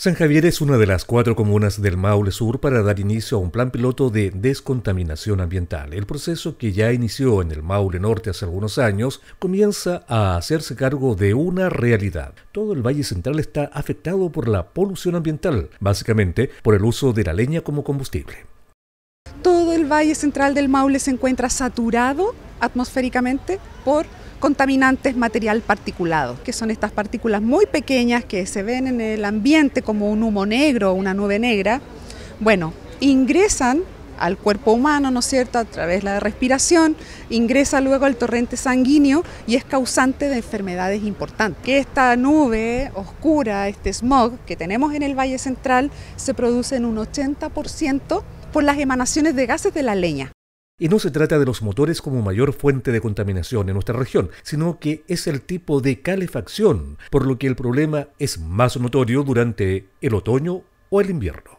San Javier es una de las cuatro comunas del Maule Sur para dar inicio a un plan piloto de descontaminación ambiental. El proceso que ya inició en el Maule Norte hace algunos años comienza a hacerse cargo de una realidad. Todo el Valle Central está afectado por la polución ambiental, básicamente por el uso de la leña como combustible. Todo el Valle Central del Maule se encuentra saturado atmosféricamente por contaminantes material particulado, que son estas partículas muy pequeñas que se ven en el ambiente como un humo negro o una nube negra. Bueno, ingresan al cuerpo humano, ¿no es cierto?, a través de la respiración, ingresa luego al torrente sanguíneo y es causante de enfermedades importantes. Que esta nube oscura, este smog que tenemos en el Valle Central, se produce en un 80% por las emanaciones de gases de la leña. Y no se trata de los motores como mayor fuente de contaminación en nuestra región, sino que es el tipo de calefacción, por lo que el problema es más notorio durante el otoño o el invierno.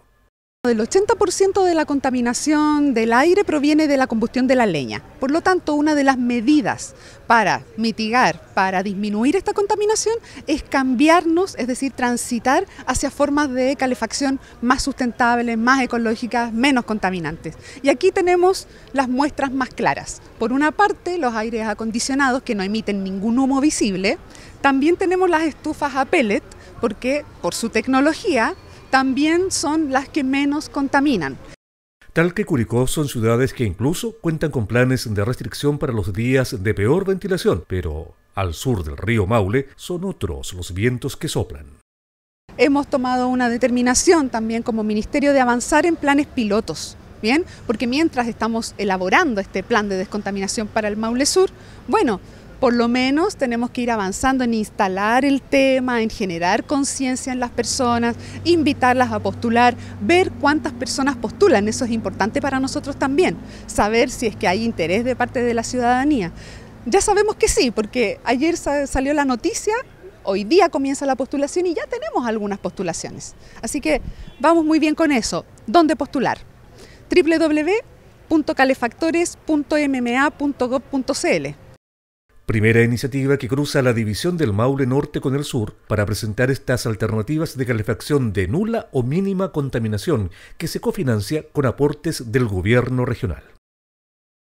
El 80% de la contaminación del aire proviene de la combustión de la leña. Por lo tanto, una de las medidas para mitigar, para disminuir esta contaminación, es cambiarnos, es decir, transitar hacia formas de calefacción más sustentables, más ecológicas, menos contaminantes. Y aquí tenemos las muestras más claras. Por una parte, los aires acondicionados, que no emiten ningún humo visible. También tenemos las estufas a pellet, porque por su tecnología también son las que menos contaminan. Tal que Curicó son ciudades que incluso cuentan con planes de restricción para los días de peor ventilación, pero al sur del río Maule son otros los vientos que soplan. Hemos tomado una determinación también como ministerio de avanzar en planes pilotos, ¿bien? Porque mientras estamos elaborando este plan de descontaminación para el Maule Sur, bueno, por lo menos tenemos que ir avanzando en instalar el tema, en generar conciencia en las personas, invitarlas a postular, ver cuántas personas postulan, eso es importante para nosotros también, saber si es que hay interés de parte de la ciudadanía. Ya sabemos que sí, porque ayer salió la noticia, hoy día comienza la postulación y ya tenemos algunas postulaciones. Así que vamos muy bien con eso. ¿Dónde postular? www.calefactores.mma.gov.cl primera iniciativa que cruza la división del Maule Norte con el Sur para presentar estas alternativas de calefacción de nula o mínima contaminación que se cofinancia con aportes del gobierno regional.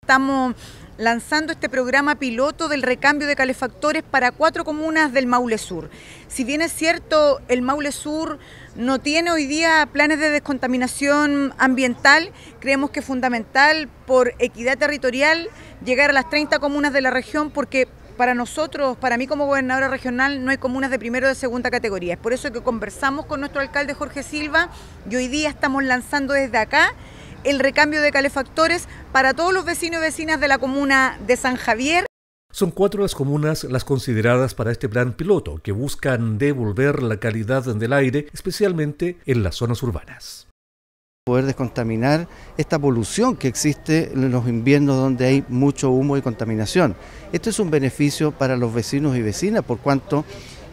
Estamos lanzando este programa piloto del recambio de calefactores para cuatro comunas del Maule Sur. Si bien es cierto, el Maule Sur no tiene hoy día planes de descontaminación ambiental, creemos que es fundamental por equidad territorial llegar a las 30 comunas de la región porque para nosotros, para mí como gobernadora regional, no hay comunas de primero o de segunda categoría. Es por eso que conversamos con nuestro alcalde Jorge Silva y hoy día estamos lanzando desde acá el recambio de calefactores para todos los vecinos y vecinas de la comuna de San Javier. Son cuatro las comunas las consideradas para este plan piloto, que buscan devolver la calidad del aire, especialmente en las zonas urbanas poder descontaminar esta polución que existe en los inviernos donde hay mucho humo y contaminación. Esto es un beneficio para los vecinos y vecinas, por cuanto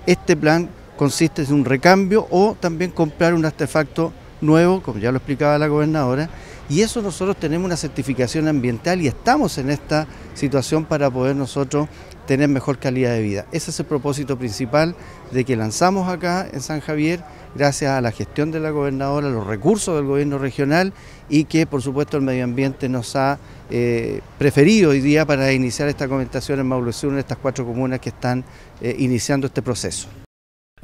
este plan consiste en un recambio o también comprar un artefacto nuevo, como ya lo explicaba la gobernadora, y eso nosotros tenemos una certificación ambiental y estamos en esta situación para poder nosotros tener mejor calidad de vida. Ese es el propósito principal de que lanzamos acá en San Javier, gracias a la gestión de la gobernadora, los recursos del gobierno regional y que por supuesto el medio ambiente nos ha eh, preferido hoy día para iniciar esta comentación en Maule Sur, en estas cuatro comunas que están eh, iniciando este proceso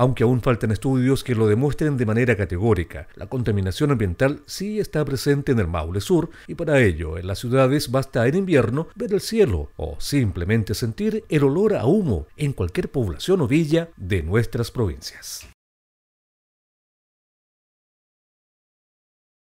aunque aún faltan estudios que lo demuestren de manera categórica. La contaminación ambiental sí está presente en el Maule Sur y para ello en las ciudades basta en invierno ver el cielo o simplemente sentir el olor a humo en cualquier población o villa de nuestras provincias.